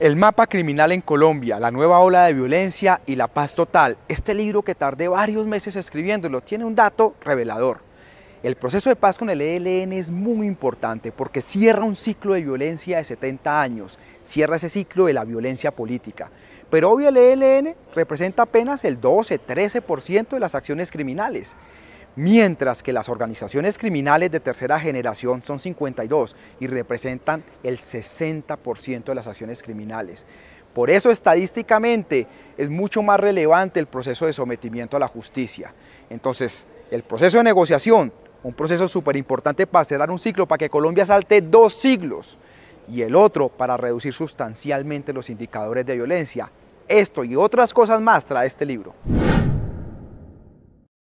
El mapa criminal en Colombia, la nueva ola de violencia y la paz total. Este libro que tardé varios meses escribiéndolo tiene un dato revelador. El proceso de paz con el ELN es muy importante porque cierra un ciclo de violencia de 70 años, cierra ese ciclo de la violencia política. Pero hoy el ELN representa apenas el 12-13% de las acciones criminales mientras que las organizaciones criminales de tercera generación son 52 y representan el 60% de las acciones criminales. Por eso estadísticamente es mucho más relevante el proceso de sometimiento a la justicia. Entonces, el proceso de negociación, un proceso súper importante para cerrar un ciclo, para que Colombia salte dos siglos, y el otro para reducir sustancialmente los indicadores de violencia. Esto y otras cosas más trae este libro.